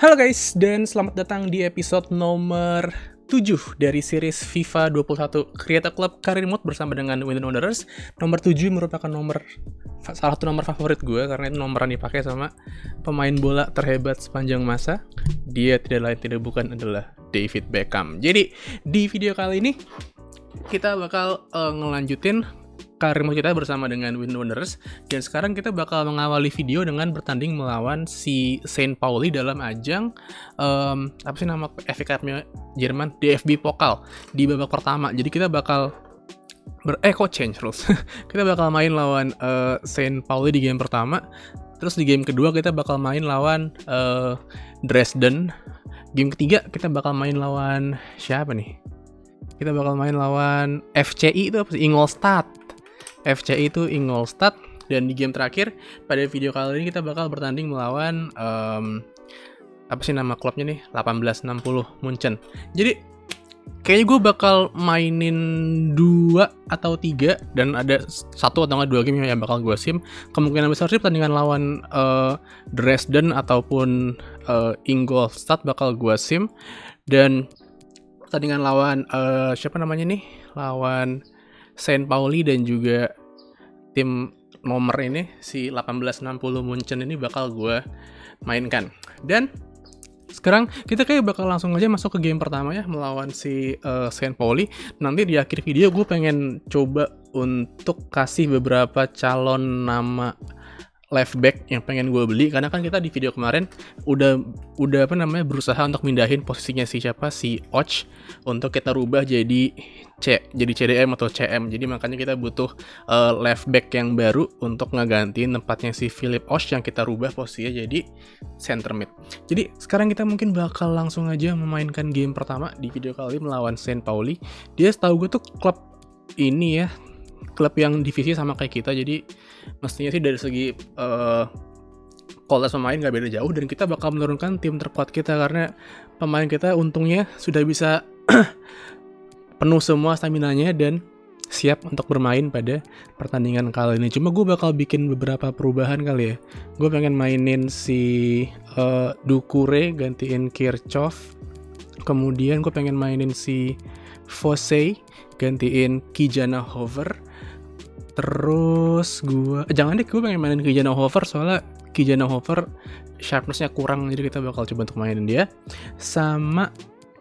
Halo guys, dan selamat datang di episode nomor 7 dari series FIFA 21 Creator Club Career Mode bersama dengan Winton Wanderers. Nomor 7 merupakan nomor salah satu nomor favorit gue karena itu nomor yang dipakai sama pemain bola terhebat sepanjang masa. Dia tidak lain tidak bukan adalah David Beckham. Jadi, di video kali ini kita bakal uh, ngelanjutin karir kita bersama dengan Wind Wonders dan sekarang kita bakal mengawali video dengan bertanding melawan si Saint Pauli dalam ajang um, apa sih nama FA Cup-nya Jerman DFB Pokal di babak pertama. Jadi kita bakal ber eh change rules. kita bakal main lawan uh, Saint Pauli di game pertama. Terus di game kedua kita bakal main lawan uh, Dresden. Game ketiga kita bakal main lawan siapa nih? Kita bakal main lawan FCI itu apa sih? Ingolstadt FCI itu Ingolstadt dan di game terakhir pada video kali ini kita bakal bertanding melawan um, apa sih nama klubnya nih 1860 Munchen. Jadi kayaknya gue bakal mainin dua atau tiga dan ada satu atau dua game yang bakal gue sim kemungkinan besar sih pertandingan lawan uh, Dresden ataupun uh, Ingolstadt bakal gue sim dan pertandingan lawan uh, siapa namanya nih lawan Saint Pauli dan juga tim nomor ini si 1860 Munchen ini bakal gue mainkan. Dan sekarang kita kayak bakal langsung aja masuk ke game pertama ya melawan si uh, Saint Pauli. Nanti di akhir video gue pengen coba untuk kasih beberapa calon nama left back yang pengen gue beli karena kan kita di video kemarin udah udah apa namanya berusaha untuk mindahin posisinya si siapa si Och untuk kita rubah jadi C jadi CDM atau CM jadi makanya kita butuh uh, left back yang baru untuk ngegantiin tempatnya si Philip Och yang kita rubah posisinya jadi center mid jadi sekarang kita mungkin bakal langsung aja memainkan game pertama di video kali melawan Saint Pauli dia setahu gue tuh klub ini ya klub yang divisi sama kayak kita jadi mestinya sih dari segi uh, kualitas pemain nggak beda jauh dan kita bakal menurunkan tim terkuat kita karena pemain kita untungnya sudah bisa penuh semua stamina-nya dan siap untuk bermain pada pertandingan kali ini. Cuma gue bakal bikin beberapa perubahan kali ya. Gue pengen mainin si uh, Dukure gantiin Kirchhoff. Kemudian gue pengen mainin si Fosse gantiin Kijana Hover Terus gue, eh, jangan deh gue pengen mainin Kijana Hover soalnya Kijana Hover sharpnessnya kurang jadi kita bakal coba untuk mainin dia. Sama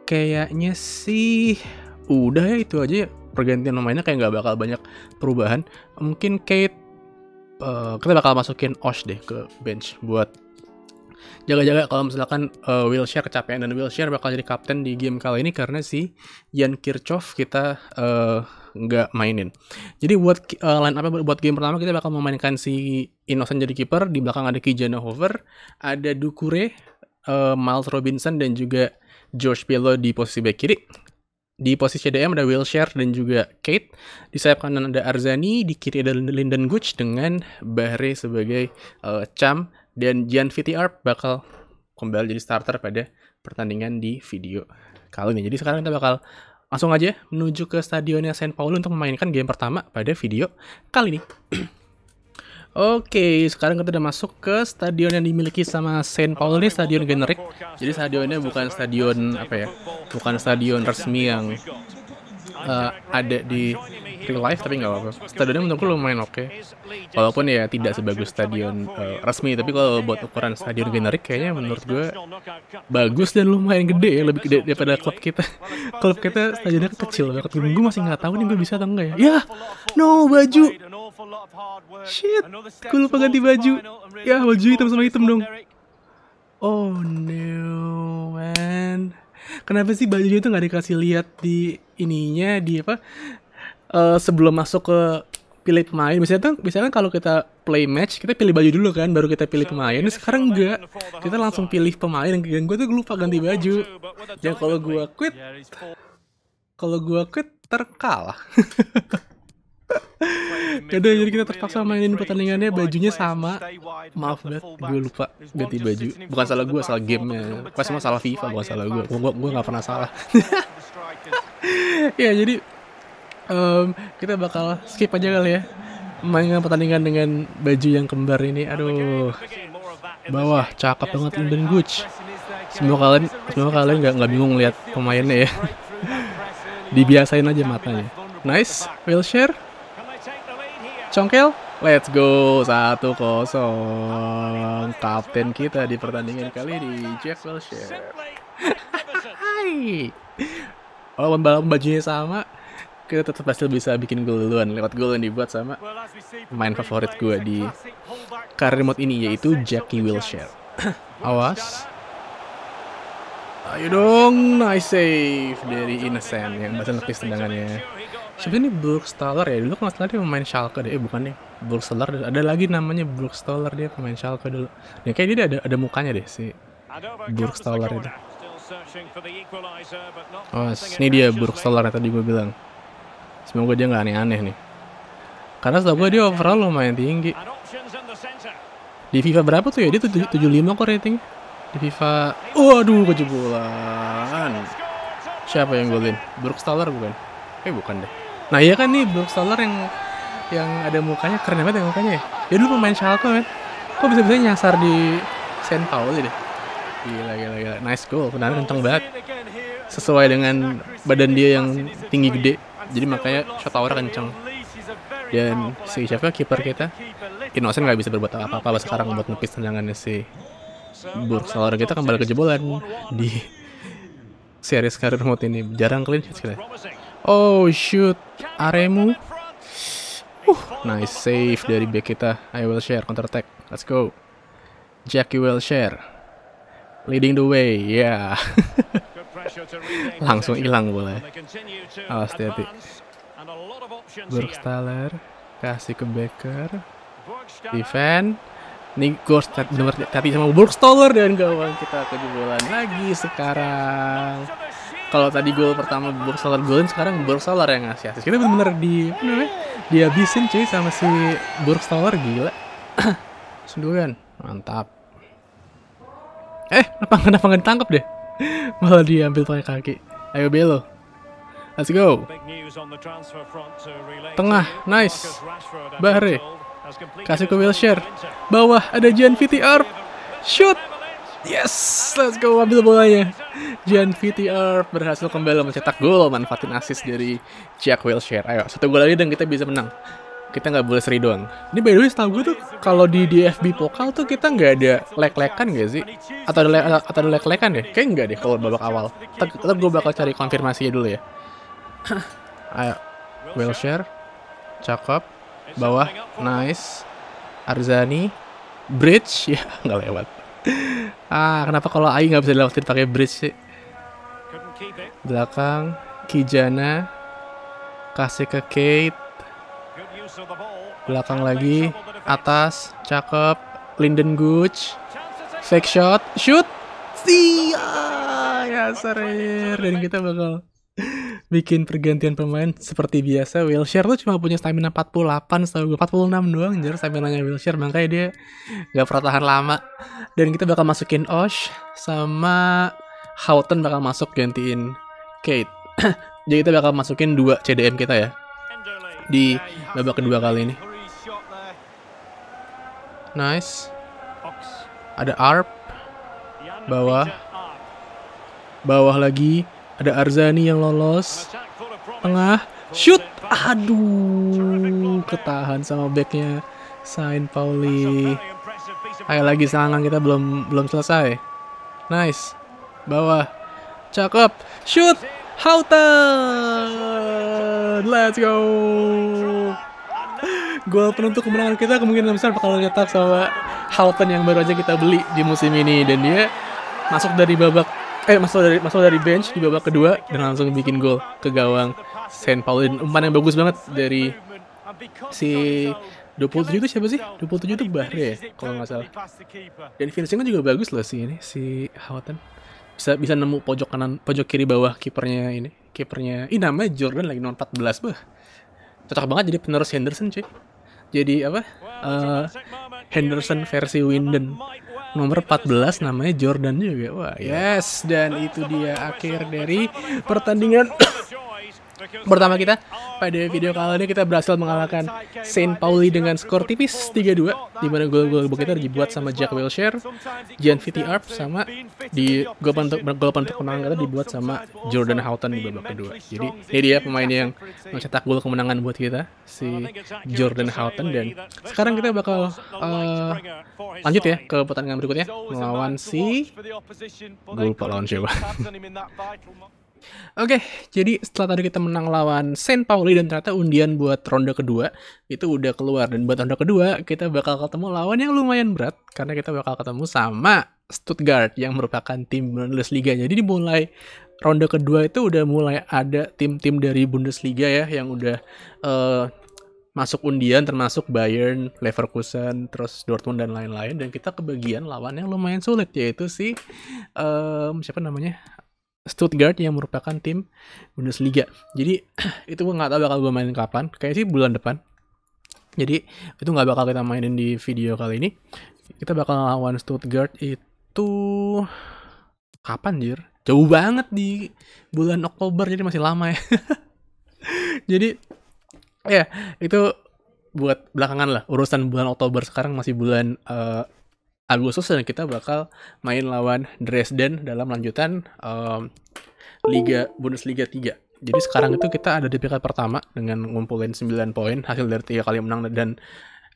kayaknya sih udah ya itu aja ya pergantian pemainnya kayak nggak bakal banyak perubahan. Mungkin Kate uh, kita bakal masukin Osh deh ke bench buat jaga-jaga kalau misalkan uh, eh, Wilshere kecapean dan Wilshere bakal jadi kapten di game kali ini karena si Jan Kirchhoff kita eh, nggak uh, mainin. Jadi buat uh, line apa buat game pertama kita bakal memainkan si Innocent jadi kiper, di belakang ada Kijana Hover, ada Dukure, uh, Miles Robinson dan juga George Pillow di posisi back kiri. Di posisi CDM ada Wilshere dan juga Kate. Di sayap kanan ada Arzani, di kiri ada Linden Gooch dengan Bahre sebagai uh, cam. Dan Gian VTR bakal kembali jadi starter pada pertandingan di video kali ini. Jadi sekarang kita bakal langsung aja menuju ke stadionnya Saint Paul untuk memainkan game pertama pada video kali ini. Oke, sekarang kita udah masuk ke stadion yang dimiliki sama Saint Paul ini stadion generik. Jadi stadionnya bukan stadion apa ya? Bukan stadion resmi yang uh, ada di real life tapi nggak apa-apa. Stadionnya menurutku lumayan oke. Okay. Walaupun ya tidak sebagus stadion uh, resmi, tapi kalau buat ukuran stadion generik kayaknya menurut gue bagus dan lumayan gede ya, lebih gede daripada klub kita. klub kita stadionnya kecil banget. Gue masih nggak tahu nih gue bisa atau enggak ya. Ya, no baju. Shit, gue lupa ganti baju. Ya baju hitam sama hitam dong. Oh no, man kenapa sih bajunya itu nggak dikasih lihat di ininya di apa uh, sebelum masuk ke pilih pemain Misalnya, tuh biasanya kan kalau kita play match kita pilih baju dulu kan baru kita pilih pemain Ini sekarang enggak kita langsung pilih pemain dan gue tuh lupa ganti baju dan kalau gue quit kalau gue quit terkalah Yaudah jadi kita terpaksa mainin pertandingannya bajunya sama Maaf banget gue lupa ganti baju Bukan salah gue salah gamenya Pas semua salah FIFA bukan salah gue Gue, gue gak pernah salah Ya jadi um, Kita bakal skip aja kali ya mainin pertandingan dengan baju yang kembar ini Aduh Bawah cakep banget Linden Gooch Semua kalian semua kalian gak, nggak bingung lihat pemainnya ya Dibiasain aja matanya Nice, will We'll Congkel, let's go satu kosong. Kapten kita di pertandingan kali ini Jack Wilshere Hai Walaupun oh, balap bajunya sama Kita tetap pasti bisa bikin gol duluan Lewat gol yang dibuat sama Main favorit gue di karir mode ini Yaitu Jackie Wilshere Awas Ayo dong, nice save dari Innocent yang bahasa nepis tendangannya sebenarnya Stoller ya dulu kalau salah dia pemain Schalke deh eh, bukan ya, deh Stoller ada lagi namanya Brook Stoller dia pemain Schalke dulu ya kayak dia ada ada mukanya deh si Brook Stoller itu Oh, ini dia Brook Stoller yang tadi gue bilang. Semoga dia nggak aneh-aneh nih. Karena setahu gue dia overall lumayan tinggi. Di FIFA berapa tuh ya? Dia tujuh lima kok rating. Di FIFA... Waduh, kejebolan. Siapa yang golin? Brook Stoller bukan? Eh, bukan deh. Nah iya kan nih Brook Stoller yang yang ada mukanya keren banget ya mukanya ya. Ya dulu pemain Schalke kan. Kok bisa-bisa nyasar di Saint Pauli deh. Gila gila gila. Nice goal. Benar kenceng banget. Sesuai dengan badan dia yang tinggi gede. Jadi makanya shot tower kenceng. Dan si siapa kiper kita? Innocent nggak bisa berbuat apa-apa lah sekarang buat ngepis tendangannya si Burk Salar kita kembali ke jebolan di series karir mode ini jarang clean sheet kita Oh shoot, Aremu. Uh, nice save dari back kita. I will share counter attack. Let's go. Jackie will share. Leading the way. Yeah. Langsung hilang boleh. Awas oh, hati Burgstaller kasih ke Becker. Defend. Ini Ghost tapi sama Burgstaller dan gawang kita kejebolan lagi sekarang kalau tadi gol pertama Bursalar golin sekarang Bursalar yang ngasih asis kita benar-benar di bener, dihabisin cuy sama si Bursalar gila sundulan mantap eh kenapa kenapa nggak ditangkap deh malah diambil pakai kaki ayo belo let's go tengah nice Bahre kasih ke Wilshire bawah ada Jan VTR shoot Yes, let's go ambil bolanya. Jan VTR berhasil kembali mencetak gol, manfaatin assist dari Jack Wilshere. Ayo, satu gol lagi dan kita bisa menang. Kita nggak boleh seri doang. Ini by the way, setahu gue tuh kalau di DFB Pokal tuh kita nggak ada lek-lekan gak sih? Atau ada, le atau ada lek-lekan deh? Ya? Kayaknya nggak deh kalau babak awal. Tetap gue bakal cari konfirmasinya dulu ya. Ayo, Wilshere. Cakep. Bawah, nice. Arzani. Bridge, ya nggak lewat ah, kenapa kalau Ayu nggak bisa dilewatin pakai bridge sih? Belakang, Kijana, kasih ke Kate. Belakang lagi, atas, cakep, Linden Gooch, fake shot, shoot, siya, ya sering dan kita bakal bikin pergantian pemain seperti biasa Wilshere tuh cuma punya stamina 48 setahu gue 46 doang anjir stamina-nya Wilshere makanya dia nggak pernah tahan lama dan kita bakal masukin Osh sama Houghton bakal masuk gantiin Kate jadi kita bakal masukin dua CDM kita ya di babak kedua kali ini nice ada ARP bawah bawah lagi ada Arzani yang lolos. Tengah. Shoot. Aduh. Ketahan sama backnya. Sain Pauli. Ayo lagi serangan kita belum belum selesai. Nice. Bawah. Cakep. Shoot. Houghton. Let's go. Gol penentu kemenangan kita kemungkinan besar bakal nyetak sama Houghton yang baru aja kita beli di musim ini dan dia masuk dari babak eh masuk dari masuk dari bench di babak kedua dan langsung bikin gol ke gawang Saint Paul dan umpan yang bagus banget dari si 27 itu siapa sih? 27 itu Bahre ya kalau nggak salah. Dan finishingnya juga bagus loh sih ini si Hawatan. Bisa bisa nemu pojok kanan pojok kiri bawah kipernya ini. Kipernya ini namanya Jordan lagi nomor 14 bah. Cocok banget jadi penerus Henderson cuy. Jadi apa? Uh, Henderson versi Winden nomor 14 namanya Jordan juga. Wah, iya. yes, dan itu dia akhir dari pertandingan Pertama kita, pada video kali ini kita berhasil mengalahkan Saint Pauli dengan skor tipis 3-2 di mana gol-gol kita dibuat sama Jack Wilshere, Jan Viti Arp sama di gol untuk gol kemenangan kita dibuat sama Jordan Houghton di babak kedua. Jadi ini dia pemain yang mencetak gol kemenangan buat kita si Jordan Houghton dan sekarang kita bakal uh, lanjut ya ke pertandingan berikutnya melawan si gol lupa siapa Oke, jadi setelah tadi kita menang lawan Saint Pauli dan ternyata undian buat ronde kedua itu udah keluar dan buat ronde kedua kita bakal ketemu lawan yang lumayan berat karena kita bakal ketemu sama Stuttgart yang merupakan tim Bundesliga. Jadi dimulai ronde kedua itu udah mulai ada tim-tim dari Bundesliga ya yang udah uh, masuk undian termasuk Bayern, Leverkusen, terus Dortmund dan lain-lain dan kita kebagian lawan yang lumayan sulit yaitu si um, siapa namanya Stuttgart yang merupakan tim Bundesliga. Jadi itu gue nggak tahu bakal gue mainin kapan. Kayaknya sih bulan depan. Jadi itu nggak bakal kita mainin di video kali ini. Kita bakal lawan Stuttgart itu kapan jir? Jauh banget di bulan Oktober jadi masih lama ya. jadi ya itu buat belakangan lah urusan bulan Oktober sekarang masih bulan eh, Agustus dan kita bakal main lawan Dresden dalam lanjutan um, Liga Bundesliga 3. Jadi sekarang itu kita ada di peringkat pertama dengan ngumpulin 9 poin hasil dari tiga kali menang dan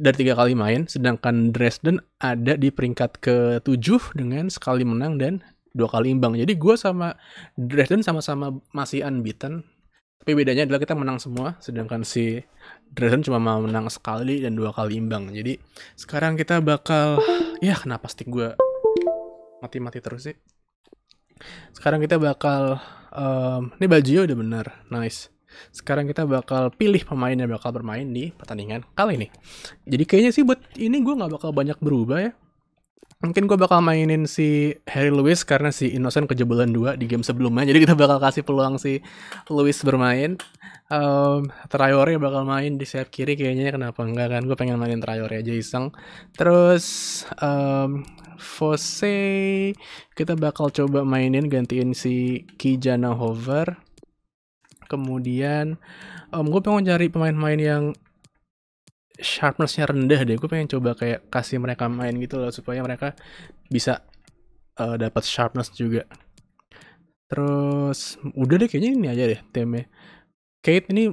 dari tiga kali main, sedangkan Dresden ada di peringkat ke-7 dengan sekali menang dan dua kali imbang. Jadi gue sama Dresden sama-sama masih unbeaten tapi bedanya adalah kita menang semua sedangkan si Dresden cuma mau menang sekali dan dua kali imbang jadi sekarang kita bakal ya kenapa stick gue mati-mati terus sih sekarang kita bakal um, ini bajunya udah bener nice sekarang kita bakal pilih pemain yang bakal bermain di pertandingan kali ini jadi kayaknya sih buat ini gue gak bakal banyak berubah ya mungkin gue bakal mainin si Harry Lewis karena si Innocent kejebolan dua di game sebelumnya jadi kita bakal kasih peluang si Lewis bermain um, Traore bakal main di sayap kiri kayaknya kenapa enggak kan gue pengen mainin Traore aja iseng terus um, Fosse kita bakal coba mainin gantiin si Kijana Hover kemudian um, gue pengen cari pemain-pemain yang sharpnessnya rendah deh gue pengen coba kayak kasih mereka main gitu loh supaya mereka bisa uh, dapat sharpness juga terus udah deh kayaknya ini aja deh Teme. Kate ini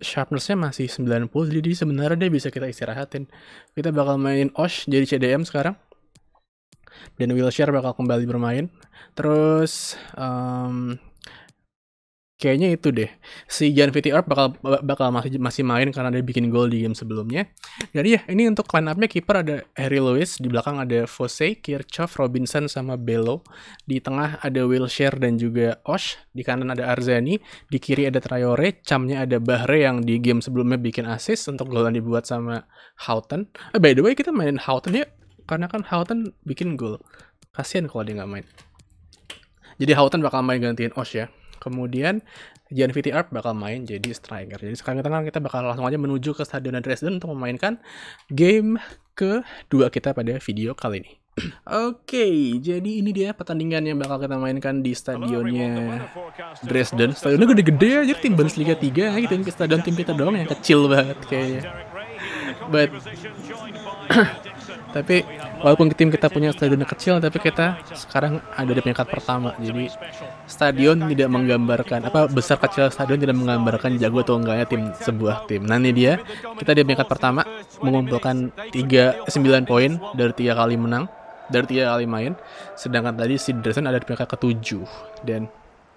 sharpnessnya masih 90 jadi sebenarnya dia bisa kita istirahatin kita bakal main Osh jadi CDM sekarang dan Wilshire bakal kembali bermain terus um, kayaknya itu deh si Jan VTR bakal bakal masih masih main karena dia bikin gol di game sebelumnya jadi ya ini untuk line upnya kiper ada Harry Lewis di belakang ada Fosse Kirchhoff Robinson sama Belo di tengah ada Wilshere dan juga Osh di kanan ada Arzani di kiri ada Traore camnya ada Bahre yang di game sebelumnya bikin assist untuk gol yang dibuat sama Houghton eh, by the way kita mainin Houghton ya karena kan Houghton bikin gol kasihan kalau dia nggak main jadi Houghton bakal main gantiin Osh ya Kemudian Jan VTR bakal main jadi striker. Jadi sekarang kita kan, kita bakal langsung aja menuju ke Stadion Dresden untuk memainkan game kedua kita pada video kali ini. Oke, okay, jadi ini dia pertandingan yang bakal kita mainkan di stadionnya Dresden. Stadionnya gede-gede aja tim Bundesliga 3 ya, gitu. Ini stadion tim kita doang yang kecil banget kayaknya. But tapi walaupun tim kita punya stadion kecil tapi kita sekarang ada di peringkat pertama jadi stadion tidak menggambarkan apa besar kecil stadion tidak menggambarkan jago atau enggaknya tim sebuah tim nah ini dia kita di peringkat pertama mengumpulkan 3 9 eh, poin dari tiga kali menang dari tiga kali main sedangkan tadi si Dresden ada di peringkat ketujuh dan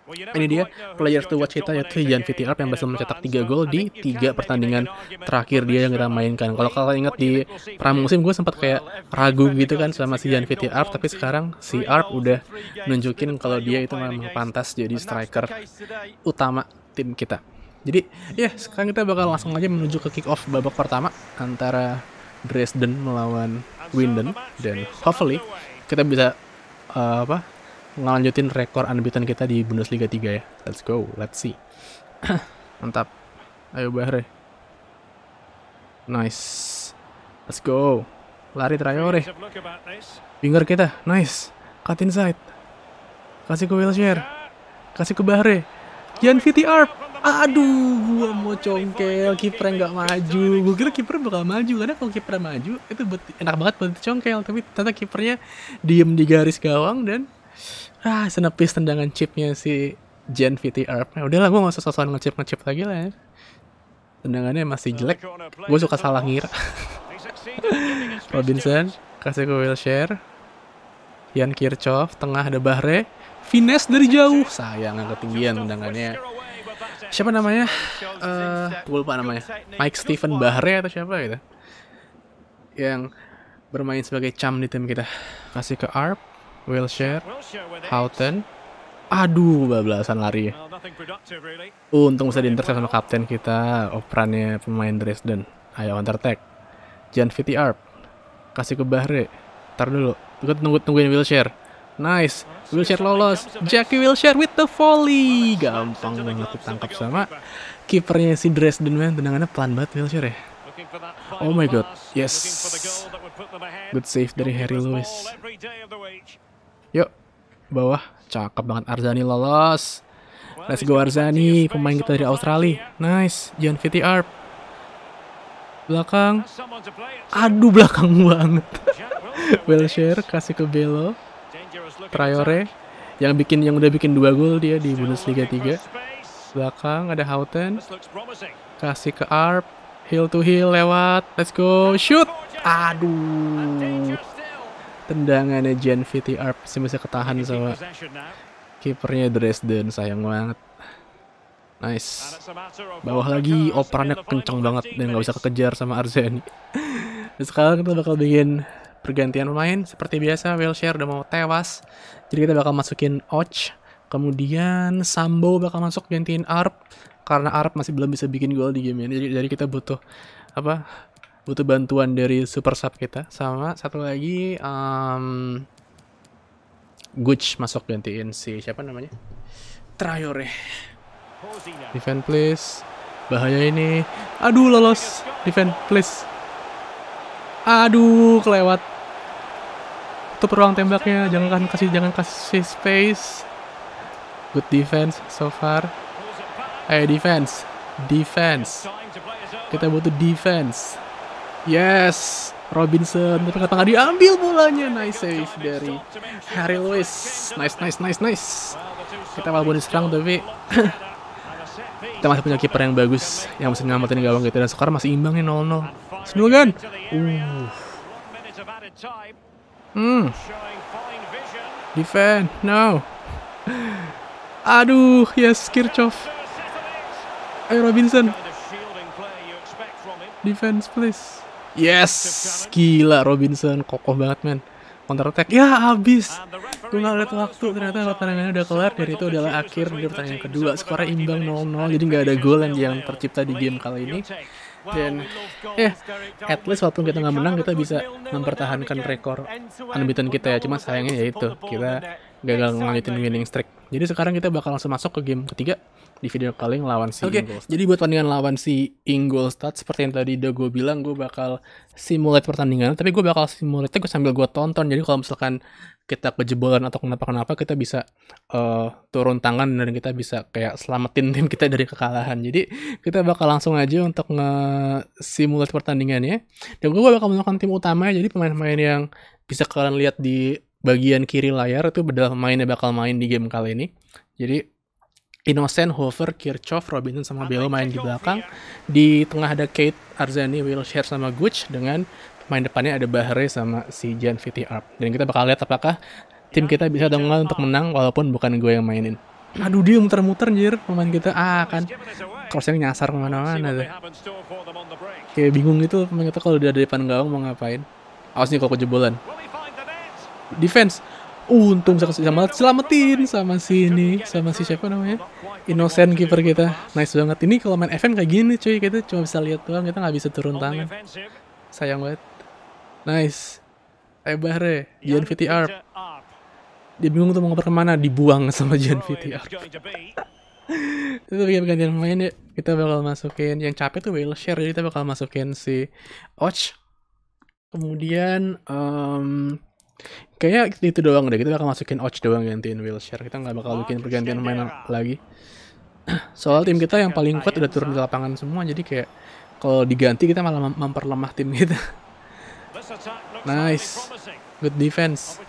ini dia player to watch kita yaitu Jan VTR yang berhasil mencetak 3 uh, gol di 3 pertandingan terakhir dia yang kita mainkan. Kalau kalian ingat di pramusim gue sempat kayak ragu gitu kan sama si Jan VTR tapi sekarang si Arp udah nunjukin kalau dia itu memang pantas jadi striker utama tim kita. Jadi ya yeah, sekarang kita bakal langsung aja menuju ke kick off babak pertama antara Dresden melawan Winden dan hopefully kita bisa uh, apa ngelanjutin rekor unbeaten kita di Bundesliga 3 ya. Let's go, let's see. Mantap. Ayo Bahre. Nice. Let's go. Lari Traore. Finger kita. Nice. Cut inside. Kasih ke Wilshere. Kasih ke Bahre. Jan Viti Arp. Aduh, gua mau congkel. Kiper nggak maju. Gua kira kiper bakal maju karena kalau kiper maju itu enak banget buat congkel, tapi ternyata kipernya diem di garis gawang dan ah senepis tendangan chipnya si Gen VT Arp. Udah ya udahlah gue gak usah sosokan ngechip ngechip lagi lah ya. Tendangannya masih jelek. Gue suka salah ngira. Robinson kasih ke wheelchair. Ian Kirchhoff tengah ada Bahre. Fines dari jauh. Sayang ketinggian tendangannya. Siapa namanya? Uh, eh, gue lupa namanya. Mike Stephen Bahre atau siapa gitu. Yang bermain sebagai cam di tim kita. Kasih ke Arp. Wilshere, Houghton. Aduh, bablasan lari. Untung bisa diintercept sama kapten kita, operannya pemain Dresden. Ayo counter attack. Jan Viti Arp. Kasih ke Bahre. Ntar dulu. Tunggu tungguin Wilshere, Nice. Wilshere lolos. Jackie Wilshere with the volley. Gampang banget ditangkap sama kipernya si Dresden man. Tendangannya pelan banget Wilshere ya. Oh my god. Yes. Good save dari Harry Lewis. Yuk, bawah. Cakep banget Arzani lolos. Let's go Arzani, pemain kita dari Australia. Nice, John VTR. Belakang. Aduh, belakang banget. Wilshere kasih ke Belo. Traore yang bikin yang udah bikin dua gol dia di Bundesliga 3. Belakang ada Houghton. Kasih ke Arp. Hill to hill lewat. Let's go. Shoot. Aduh tendangannya Gen Vtr Arp masih ketahan sama kipernya Dresden sayang banget nice bawah lagi operannya kencang banget dan nggak bisa kekejar sama Arzani sekarang kita bakal bikin pergantian pemain seperti biasa Wilshere udah mau tewas jadi kita bakal masukin Och kemudian Sambo bakal masuk gantiin Arp karena Arp masih belum bisa bikin gol di game ini jadi, jadi kita butuh apa butuh bantuan dari super sub kita sama satu lagi um, Gucci masuk gantiin si siapa namanya Traore defend please bahaya ini aduh lolos defend please aduh kelewat tutup ruang tembaknya jangan kasih jangan kasih space good defense so far ayo eh, defense defense kita butuh defense Yes, Robinson tapi nggak diambil bolanya. Nice save dari Harry Lewis. Nice, nice, nice, nice. Kita walaupun diserang tapi kita masih punya kiper yang bagus yang bisa nyelamatin gawang kita gitu. dan sekarang masih imbang nih 0-0. kan? Uh. Hmm. Defend. No. Aduh, yes Kirchhoff. Ayo Robinson. Defense please. Yes, gila Robinson kokoh banget men. Counter attack ya habis. Gue gak lihat waktu ternyata pertandingan udah kelar dari itu adalah akhir dari pertandingan kedua. Skornya imbang 0-0 jadi nggak ada gol yang, yang tercipta di game kali ini. Dan eh at least walaupun kita nggak menang kita bisa mempertahankan rekor unbeaten kita ya. Cuma sayangnya ya itu kita gagal ngelanjutin winning streak. Jadi sekarang kita bakal langsung masuk ke game ketiga di video kali lawan si okay, Ingolstadt. Jadi buat pertandingan lawan si Ingolstadt seperti yang tadi udah gue bilang gue bakal simulate pertandingan tapi gue bakal simulate gue sambil gue tonton jadi kalau misalkan kita kejebolan atau kenapa-kenapa kita bisa uh, turun tangan dan kita bisa kayak selamatin tim kita dari kekalahan. Jadi kita bakal langsung aja untuk nge-simulate pertandingannya. Dan gue bakal menggunakan tim utama jadi pemain-pemain yang bisa kalian lihat di bagian kiri layar itu adalah pemain yang bakal main di game kali ini. Jadi Innocent, Hofer, Kirchhoff, Robinson sama Belo main di belakang. Iya. Di tengah ada Kate Arzani, Wilshere sama Gucci dengan main depannya ada Bahre sama si Jan Viti Arp. Dan kita bakal lihat apakah tim kita bisa dengan untuk menang walaupun bukan gue yang mainin. Aduh dia muter-muter anjir pemain kita. Ah kan crossing nyasar kemana-mana tuh. Kayak bingung gitu pemain kita kalau dia ada depan gawang mau ngapain. Awas nih kalau kejebolan. Defense untung sama selamatin sama si ini sama si siapa namanya innocent keeper kita nice banget ini kalau main FM kayak gini cuy kita cuma bisa lihat doang kita nggak bisa turun tangan sayang banget nice eh Ebare Jan VTR dia bingung tuh mau kemana dibuang sama Jan VTR itu bagian gantian pemain ya kita bakal masukin yang capek tuh share jadi kita bakal masukin si Och kemudian um, Kayaknya itu doang deh, kita bakal masukin Och doang gantiin Wilshire. Kita nggak bakal bikin pergantian main lagi. Soal tim kita yang paling kuat udah turun di lapangan semua, jadi kayak kalau diganti kita malah mem memperlemah tim kita. nice. Good defense.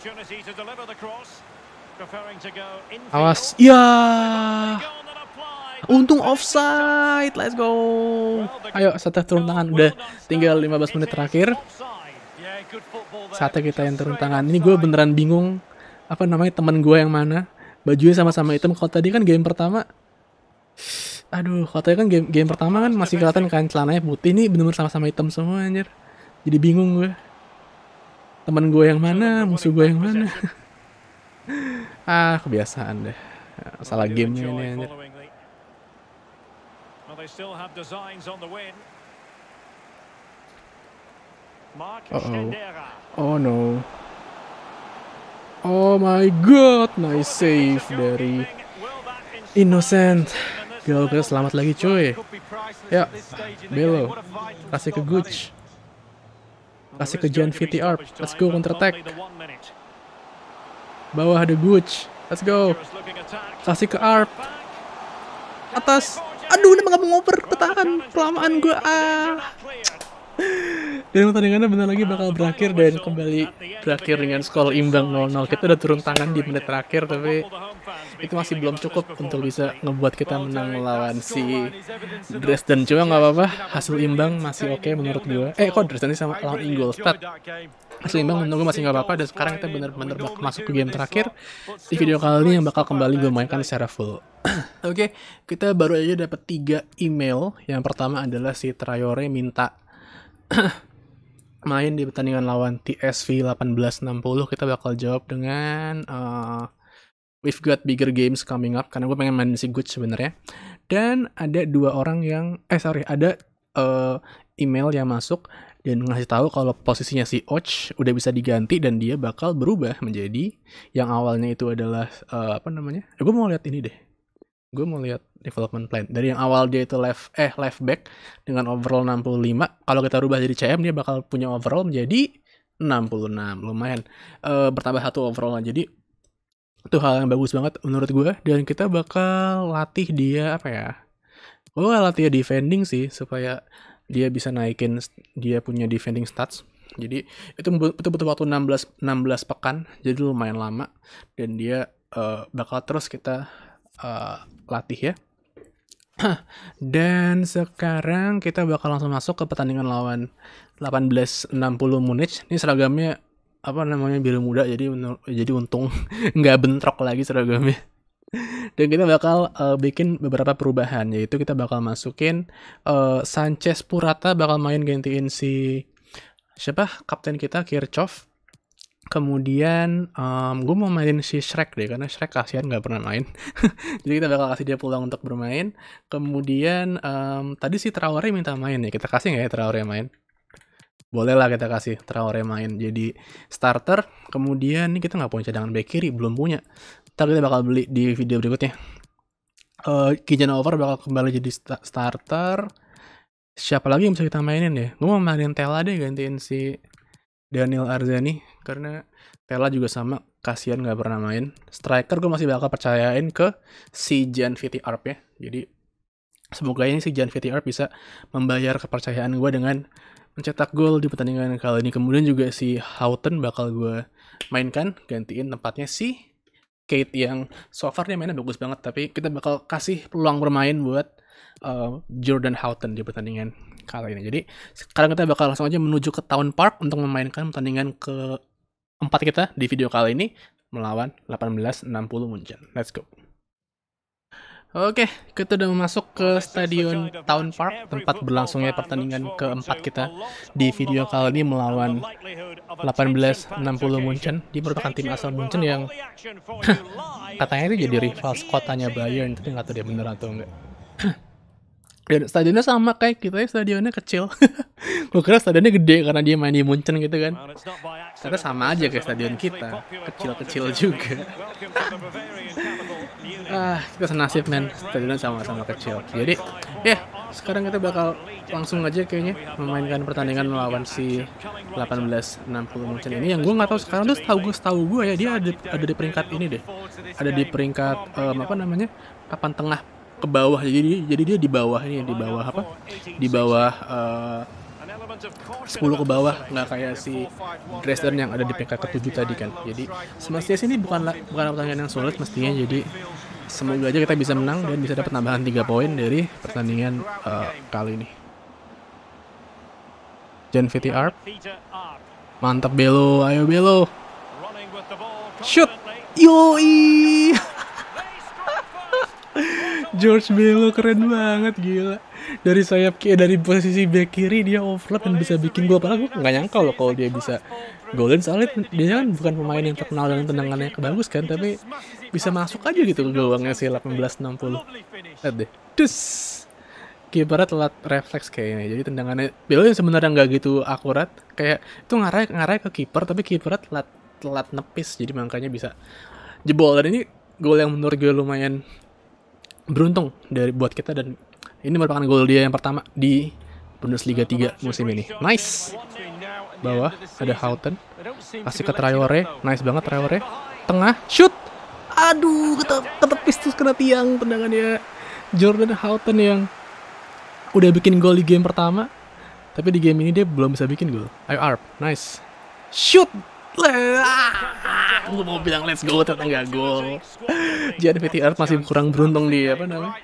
Awas. Ya. Untung offside. Let's go. Ayo, setelah turun tangan. Udah tinggal 15 menit terakhir saatnya kita yang turun tangan ini gue beneran bingung apa namanya teman gue yang mana bajunya sama-sama hitam kalau tadi kan game pertama aduh kalau tadi kan game game pertama kan masih kelihatan kan celananya putih ini bener-bener sama-sama hitam semua anjir jadi bingung gue teman gue yang mana musuh gue yang mana ah kebiasaan deh salah gamenya ini anjir Uh-oh. Oh no. Oh my god, nice save dari Innocent. Galga selamat lagi cuy. Ya, Belo. Kasih ke Gucci. Kasih ke Gen VTR. Let's go counter attack. Bawah ada Gucci. Let's go. Kasih ke Arp. Atas. Aduh, ini nggak mau ngoper. Ketahan. Kelamaan gue. Ah. Dan pertandingannya bentar lagi ah, bakal berakhir dan kembali ya, berakhir ya. dengan skor imbang 0-0. Kita udah turun tangan di menit terakhir tapi itu masih belum cukup untuk bisa ngebuat kita menang melawan si Dresden. Cuma nggak apa-apa, hasil imbang masih oke okay menurut gue. Eh kok Dresden ini sama lawan Ingolstadt? Hasil imbang menurut gue masih nggak apa-apa dan sekarang kita benar bener masuk ke game terakhir. Di video kali ini yang bakal kembali gue mainkan secara full. Oke, okay, kita baru aja dapat tiga email. Yang pertama adalah si Triore minta main di pertandingan lawan TSV 1860 kita bakal jawab dengan uh, We've got bigger games coming up karena gue pengen main si Good sebenarnya. Dan ada dua orang yang eh sorry ada uh, email yang masuk dan ngasih tahu kalau posisinya si Och udah bisa diganti dan dia bakal berubah menjadi yang awalnya itu adalah uh, apa namanya? Eh, gue mau lihat ini deh. Gue mau lihat development plan. Dari yang awal dia itu left eh left back dengan overall 65, kalau kita rubah jadi CM dia bakal punya overall menjadi 66. Lumayan e, bertambah satu overall Jadi itu hal yang bagus banget menurut gue dan kita bakal latih dia apa ya? Gue latih dia defending sih supaya dia bisa naikin dia punya defending stats. Jadi itu betul-betul waktu 16 16 pekan, jadi lumayan lama dan dia uh, bakal terus kita uh, latih ya. Dan sekarang kita bakal langsung masuk ke pertandingan lawan 1860 Munich. Ini seragamnya apa namanya biru muda jadi jadi untung nggak bentrok lagi seragamnya. Dan kita bakal uh, bikin beberapa perubahan yaitu kita bakal masukin uh, Sanchez Purata bakal main gantiin si siapa kapten kita Kirchhoff Kemudian um, gue mau mainin si Shrek deh karena Shrek kasihan nggak pernah main. Jadi kita bakal kasih dia pulang untuk bermain. Kemudian um, tadi si Traore minta main ya. Kita kasih nggak ya Traore main? Boleh lah kita kasih Traore main. Jadi starter. Kemudian ini kita nggak punya cadangan back kiri, belum punya. Tapi kita bakal beli di video berikutnya. Uh, eh, Kijan Over bakal kembali jadi sta starter. Siapa lagi yang bisa kita mainin ya? Gue mau mainin Tela deh gantiin si Daniel Arzani karena Tela juga sama kasihan nggak pernah main striker gue masih bakal percayain ke si Jan VTR ya jadi semoga ini si Jan VTR bisa membayar kepercayaan gue dengan mencetak gol di pertandingan kali ini kemudian juga si Houghton bakal gue mainkan gantiin tempatnya si Kate yang so far dia mainnya bagus banget tapi kita bakal kasih peluang bermain buat uh, Jordan Houghton di pertandingan kali ini. Jadi sekarang kita bakal langsung aja menuju ke Town Park untuk memainkan pertandingan ke empat kita di video kali ini melawan 1860 Munchen. Let's go. Oke, kita udah masuk ke Stadion Town Park, tempat berlangsungnya pertandingan keempat kita di video kali ini melawan 1860 Munchen. Dia merupakan tim asal Munchen yang katanya itu jadi rival skotanya Bayern, tapi nggak tahu dia bener atau enggak dan ya, stadionnya sama kayak kita stadionnya kecil gue kira stadionnya gede karena dia main di Munchen gitu kan karena sama aja kayak stadion kita kecil-kecil juga ah kita senasib men stadionnya sama-sama kecil jadi ya yeah, sekarang kita bakal langsung aja kayaknya memainkan pertandingan melawan si 1860 Munchen ini yang gue nggak tahu sekarang tuh tahu gue tahu gue ya dia ada ada di peringkat ini deh ada di peringkat um, apa namanya papan tengah ke bawah jadi jadi dia di bawah ini di bawah apa di bawah eh, uh, 10 ke bawah nggak kayak si Dresden yang ada di PK ke tadi kan jadi semestinya ini bukanlah bukan pertandingan yang sulit mestinya jadi semoga aja kita bisa menang dan bisa dapat tambahan tiga poin dari pertandingan uh, kali ini Jan VTR mantap Belo ayo Belo shoot yoi George Melo keren banget gila. Dari sayap kiri dari posisi back kiri dia overlap dan bisa bikin gol. Padahal gue nggak nyangka loh kalau dia bisa golin soalnya dia kan bukan pemain yang terkenal dengan tendangannya bagus kan tapi bisa masuk aja gitu ke gawangnya si 1860. Lihat deh. Dus. Kibarnya telat refleks kayaknya. Jadi tendangannya Belo yang sebenarnya nggak gitu akurat. Kayak itu ngarah ngarah ke kiper tapi kipernya telat telat nepis jadi makanya bisa jebol dan ini gol yang menurut gue lumayan beruntung dari buat kita dan ini merupakan gol dia yang pertama di Bundesliga 3 musim ini. Nice. Bawah ada Houghton. Kasih ke Traore. Nice banget Traore. Tengah. Shoot. Aduh, ketepis terus kena tiang tendangannya. Jordan Houghton yang udah bikin gol di game pertama. Tapi di game ini dia belum bisa bikin gol. Ayo Arp. Nice. Shoot gue mau bilang let's go ternyata nggak gol jadi PT masih kurang beruntung di apa namanya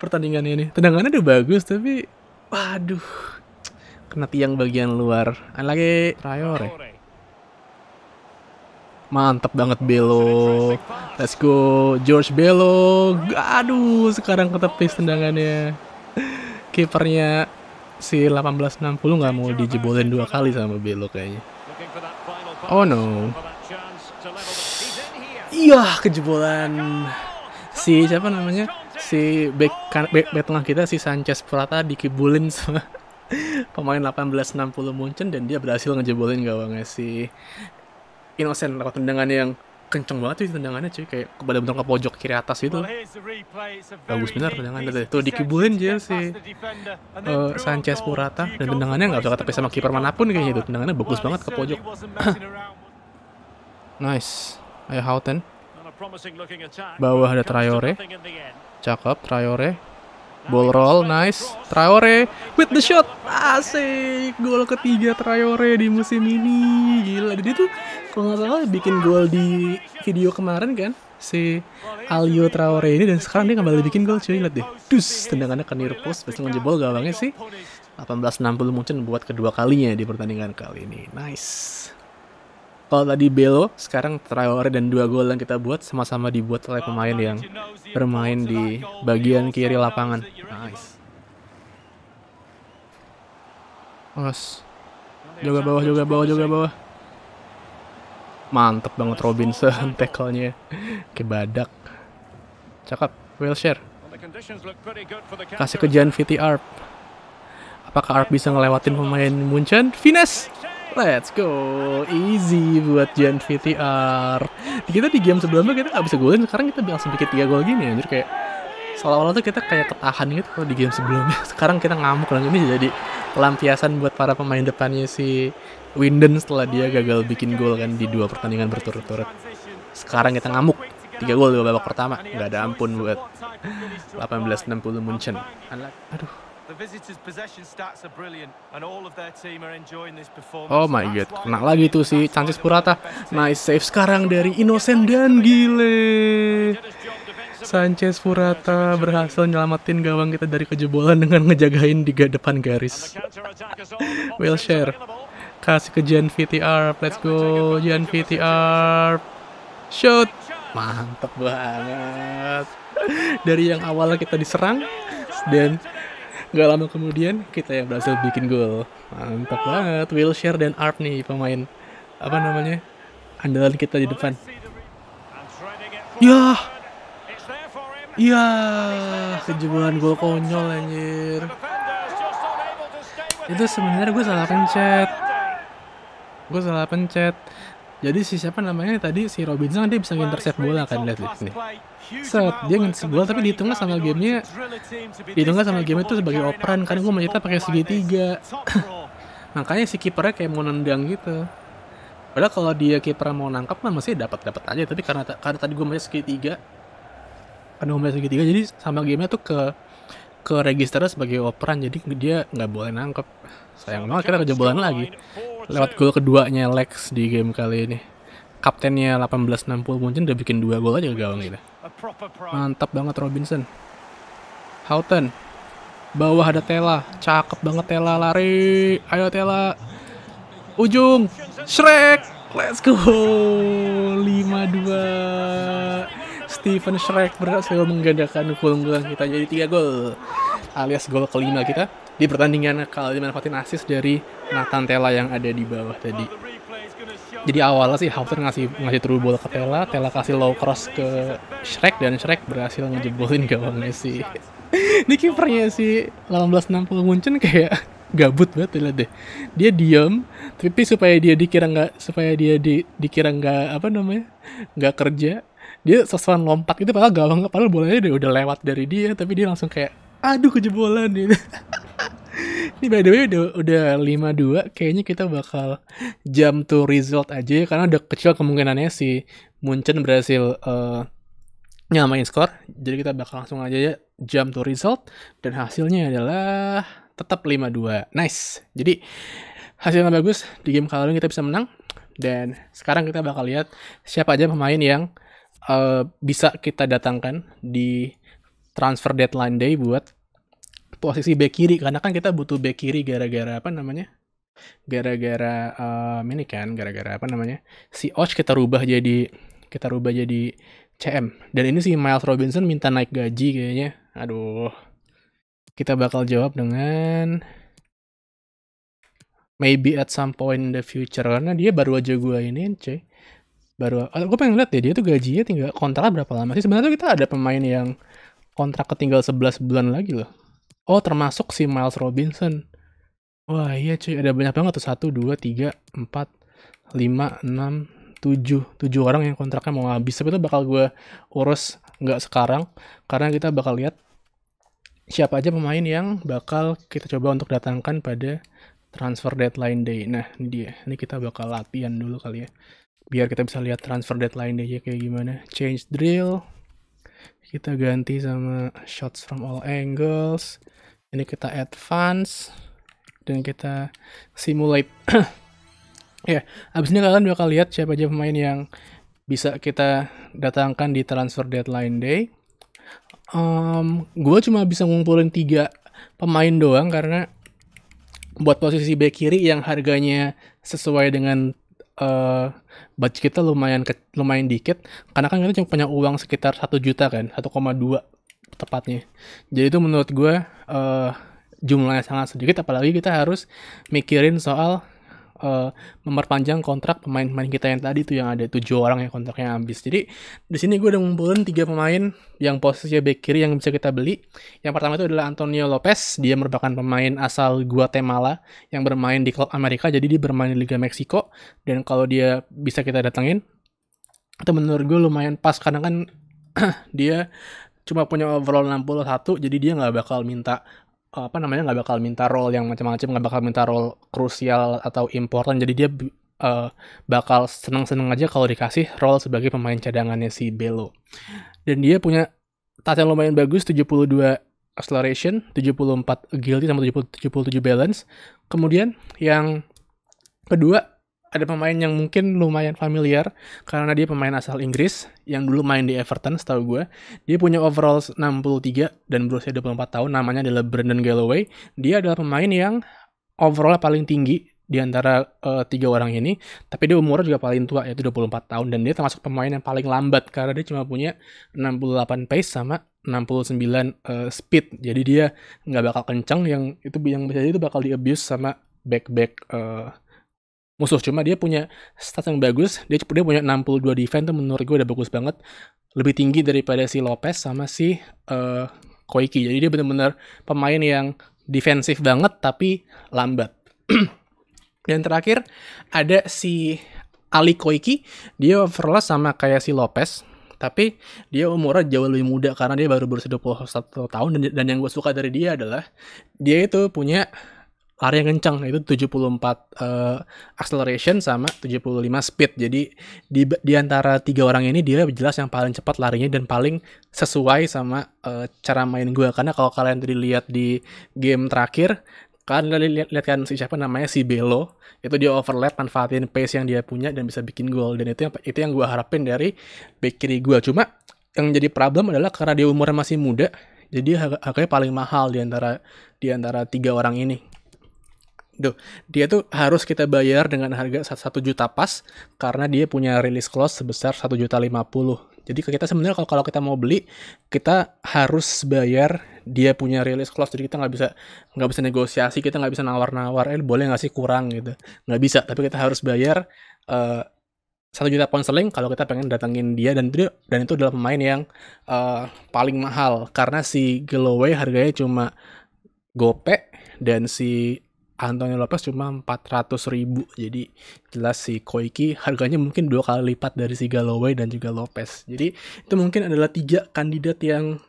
pertandingan ini tendangannya udah bagus tapi waduh kena tiang bagian luar lagi Traore mantap banget Belo let's go George Belo aduh sekarang ketepis tendangannya kipernya si 1860 nggak mau dijebolin dua kali sama Belo kayaknya Oh no. Iya, kejebolan si siapa namanya? Si back, kan, back, back tengah kita si Sanchez Prata dikibulin sama pemain 1860 Munchen dan dia berhasil ngejebolin gawangnya si Innocent lewat tendangan yang kenceng banget sih tendangannya cuy kayak kepada bentar ke pojok kiri atas gitu. bagus bener tendangan tadi tuh dikibulin aja si uh, Sanchez Purata dan tendangannya nggak usah tapi sama kiper manapun kayaknya itu tendangannya bagus banget ke pojok nice ayo Houghton bawah ada Traore cakep Traore Ball roll, nice. Traore with the shot. Asik. Gol ketiga Traore di musim ini. Gila, jadi tuh kalau nggak salah bikin gol di video kemarin kan si Alio Traore ini dan sekarang dia kembali bikin gol cuy lihat deh dus tendangannya ke near post jebol gak gawangnya sih 1860 mungkin buat kedua kalinya di pertandingan kali ini nice kalau tadi Belo sekarang Traore dan dua gol yang kita buat sama-sama dibuat oleh pemain yang bermain di bagian kiri lapangan nice Mas, juga bawah juga bawah juga bawah mantep banget Robinson tackle-nya ke badak cakep Wilshire kasih ke Jan VTR. apakah Arp bisa ngelewatin pemain Munchen Finesse! Let's go, easy buat Gen VTR. Kita di game sebelumnya kita nggak bisa golin, sekarang kita bilang sedikit tiga gol gini anjir kayak seolah-olah tuh kita kayak ketahan gitu kalau di game sebelumnya. Sekarang kita ngamuk lah ini jadi pelampiasan buat para pemain depannya si Winden setelah dia gagal bikin gol kan di dua pertandingan berturut-turut. Sekarang kita ngamuk. Tiga gol di babak pertama, nggak ada ampun buat 1860 Munchen. Aduh, The visitors' possession stats are brilliant and all of their team are enjoying this performance. Oh my god, kena lagi tuh si Chances Purata. Nice save sekarang dari Innocent dan gile. Sanchez Furata berhasil nyelamatin gawang kita dari kejebolan dengan ngejagain di depan garis. Well share. kasih ke Jan VTR, let's go Jan VTR, shoot, mantap banget. Dari yang awalnya kita diserang, dan Gak lama kemudian kita yang berhasil bikin gol. Mantap banget. Wilshere dan Arp nih pemain apa namanya andalan kita di depan. Ya, ya, kejebolan gol konyol anjir. Itu sebenarnya gue salah pencet. Gue salah pencet. Jadi si siapa namanya tadi si Robinson dia bisa intercept bola kan lihat nih set dia nggak sebelah tapi dihitungnya sama gamenya dihitungnya sama game itu sebagai operan karena gue mencetak pakai segitiga makanya si kipernya kayak mau nendang gitu padahal kalau dia kiper mau nangkap kan mah masih dapat dapat aja tapi karena karena tadi gue main segitiga karena gue main segitiga jadi sama gamenya tuh ke ke register sebagai operan jadi dia nggak boleh nangkep sayang banget kita kejebolan lagi lewat gol keduanya Lex di game kali ini kaptennya 1860 mungkin udah bikin dua gol aja ke gawang kita. Gitu. Mantap banget Robinson. Houghton. Bawah ada Tela. Cakep banget Tela lari. Ayo Tela. Ujung. Shrek. Let's go. 5-2. Steven Shrek berhasil menggandakan gol-gol kita jadi tiga gol. Alias gol kelima kita di pertandingan kali dimanfaatin asis dari Nathan Tela yang ada di bawah tadi jadi awalnya sih Hafter ngasih ngasih true ball ke Tela, Tela kasih low cross ke Shrek dan Shrek berhasil ngejebolin gawangnya si ini kipernya si 1860 Munchen kayak gabut banget lihat deh dia diem, tapi supaya dia dikira nggak supaya dia di, dikira nggak apa namanya nggak kerja dia sesuatu lompat itu padahal gawang padahal bolanya udah, udah lewat dari dia tapi dia langsung kayak aduh kejebolan gitu Ini by the way udah, udah 52, kayaknya kita bakal jam to result aja ya, karena udah kecil kemungkinannya si Munchen berhasil uh, nyamain skor. Jadi kita bakal langsung aja ya jam to result dan hasilnya adalah tetap 5-2. Nice. Jadi hasilnya bagus di game kali ini kita bisa menang dan sekarang kita bakal lihat siapa aja pemain yang uh, bisa kita datangkan di transfer deadline day buat posisi back kiri karena kan kita butuh back kiri gara-gara apa namanya? Gara-gara uh, ini kan, gara-gara apa namanya? Si Osh kita rubah jadi kita rubah jadi CM. Dan ini si Miles Robinson minta naik gaji kayaknya. Aduh. Kita bakal jawab dengan maybe at some point in the future karena dia baru aja gue ini cuy baru oh, eh, gue pengen lihat ya dia tuh gajinya tinggal kontrak berapa lama sih sebenarnya kita ada pemain yang kontrak ketinggal 11 bulan lagi loh Oh, termasuk si Miles Robinson. Wah, iya cuy, ada banyak banget tuh. Satu, dua, tiga, empat, lima, enam, tujuh. Tujuh orang yang kontraknya mau habis. Tapi itu bakal gue urus nggak sekarang. Karena kita bakal lihat siapa aja pemain yang bakal kita coba untuk datangkan pada transfer deadline day. Nah, ini dia. Ini kita bakal latihan dulu kali ya. Biar kita bisa lihat transfer deadline day kayak gimana. Change drill, kita ganti sama shots from all angles ini kita advance dan kita simulate ya yeah, abis ini kalian bakal lihat siapa aja pemain yang bisa kita datangkan di transfer deadline day um, gue cuma bisa ngumpulin tiga pemain doang karena buat posisi back kiri yang harganya sesuai dengan uh, budget kita lumayan ke, lumayan dikit karena kan kita cuma punya uang sekitar satu juta kan 1,2 tepatnya jadi itu menurut gue uh, jumlahnya sangat sedikit apalagi kita harus mikirin soal uh, memperpanjang kontrak pemain-pemain kita yang tadi tuh yang ada tujuh orang yang kontraknya habis. Jadi di sini gue udah ngumpulin tiga pemain yang posisinya back kiri yang bisa kita beli. Yang pertama itu adalah Antonio Lopez. Dia merupakan pemain asal Guatemala yang bermain di klub Amerika. Jadi dia bermain di Liga Meksiko. Dan kalau dia bisa kita datengin, itu menurut gue lumayan pas karena kan dia cuma punya overall 61 jadi dia nggak bakal minta apa namanya nggak bakal minta role yang macam-macam nggak bakal minta role krusial atau important jadi dia uh, bakal seneng-seneng aja kalau dikasih role sebagai pemain cadangannya si Belo dan dia punya touch yang lumayan bagus 72 acceleration 74 agility sama 77 balance kemudian yang kedua ada pemain yang mungkin lumayan familiar karena dia pemain asal Inggris yang dulu main di Everton setahu gue. Dia punya overall 63 dan berusia 24 tahun, namanya adalah Brandon Galloway. Dia adalah pemain yang overall paling tinggi di antara uh, tiga orang ini, tapi dia umurnya juga paling tua yaitu 24 tahun dan dia termasuk pemain yang paling lambat karena dia cuma punya 68 pace sama 69 uh, eh, speed. Jadi dia nggak bakal kencang yang itu yang bisa itu bakal di abuse sama back back uh, eh, musuh cuma dia punya stats yang bagus dia dia punya 62 defense tuh menurut gue udah bagus banget lebih tinggi daripada si Lopez sama si uh, Koiki jadi dia benar-benar pemain yang defensif banget tapi lambat dan terakhir ada si Ali Koiki dia overlap sama kayak si Lopez tapi dia umurnya jauh lebih muda karena dia baru berusia 21 tahun dan yang gue suka dari dia adalah dia itu punya lari yang kencang itu 74 uh, eh, acceleration sama 75 speed. Jadi di di antara tiga orang ini dia jelas yang paling cepat larinya dan paling sesuai sama uh, cara main gue karena kalau kalian tadi lihat di game terakhir kalian lihat, lihat kan si siapa namanya si Belo itu dia overlap manfaatin pace yang dia punya dan bisa bikin gol dan itu yang itu yang gue harapin dari back kiri gue cuma yang jadi problem adalah karena dia umurnya masih muda jadi harganya paling mahal di antara di antara tiga orang ini Duh, dia tuh harus kita bayar dengan harga 1 juta pas karena dia punya release clause sebesar 1 juta 50. Jadi kita sebenarnya kalau kalau kita mau beli, kita harus bayar dia punya release clause. Jadi kita nggak bisa nggak bisa negosiasi, kita nggak bisa nawar-nawar, eh boleh nggak sih kurang gitu. Nggak bisa, tapi kita harus bayar uh, eh, 1 juta pound kalau kita pengen datangin dia dan itu dan itu adalah pemain yang uh, paling mahal karena si Galloway harganya cuma gope dan si Antonio Lopez cuma 400 ribu jadi jelas si Koiki harganya mungkin dua kali lipat dari si Galloway dan juga Lopez jadi itu mungkin adalah tiga kandidat yang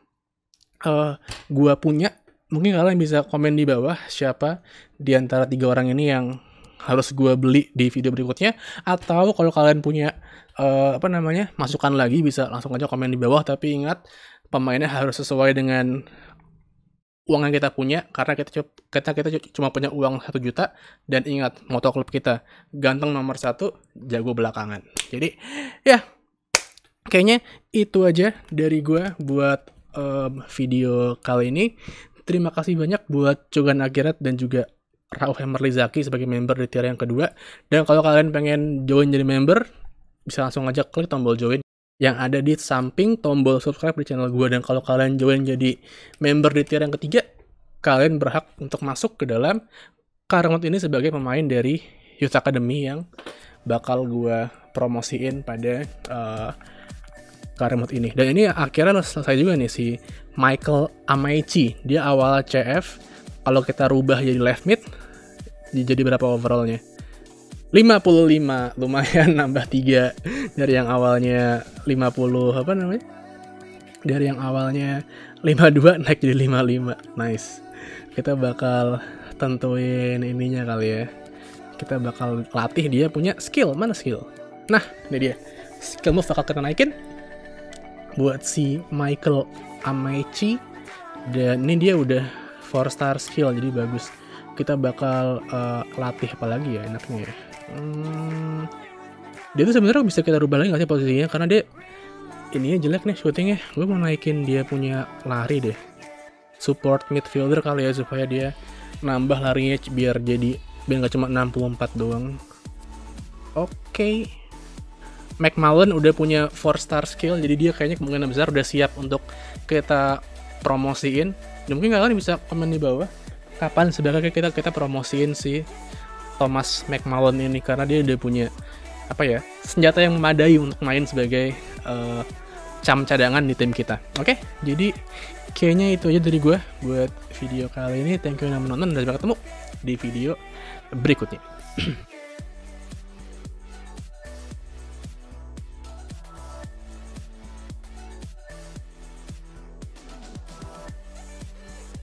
uh, gua punya mungkin kalian bisa komen di bawah siapa di antara tiga orang ini yang harus gue beli di video berikutnya atau kalau kalian punya uh, apa namanya masukan lagi bisa langsung aja komen di bawah tapi ingat pemainnya harus sesuai dengan uang yang kita punya karena kita kita kita cuma punya uang satu juta dan ingat motor klub kita ganteng nomor satu jago belakangan jadi ya kayaknya itu aja dari gue buat um, video kali ini terima kasih banyak buat Cogan Akhirat dan juga Rauf Hammer Zaki sebagai member di tier yang kedua dan kalau kalian pengen join jadi member bisa langsung aja klik tombol join yang ada di samping tombol subscribe di channel gue. Dan kalau kalian join jadi member di tier yang ketiga, kalian berhak untuk masuk ke dalam karamot ini sebagai pemain dari Youth Academy yang bakal gue promosiin pada uh, eh, karamot ini. Dan ini akhirnya selesai juga nih si Michael Amaichi. Dia awal CF, kalau kita rubah jadi left mid, jadi berapa overallnya? 55 lumayan nambah 3 dari yang awalnya 50 apa namanya dari yang awalnya 52 naik jadi 55 nice kita bakal tentuin ininya kali ya kita bakal latih dia punya skill mana skill nah ini dia skill move bakal kita naikin buat si Michael Amechi dan ini dia udah four star skill jadi bagus kita bakal uh, latih apalagi ya enaknya ya hmm, dia tuh sebenarnya bisa kita rubah lagi nggak sih posisinya karena dia ini jelek nih syutingnya gue mau naikin dia punya lari deh support midfielder kali ya supaya dia nambah larinya biar jadi biar nggak cuma 64 doang oke okay. McMullen udah punya 4 star skill jadi dia kayaknya kemungkinan besar udah siap untuk kita promosiin mungkin kalian bisa komen di bawah kapan sebenarnya kita kita promosiin sih? Thomas McMullen ini karena dia udah punya apa ya senjata yang memadai untuk main sebagai uh, cam cadangan di tim kita. Oke, okay? jadi kayaknya itu aja dari gue buat video kali ini. Thank you yang menonton dan sampai ketemu di video berikutnya.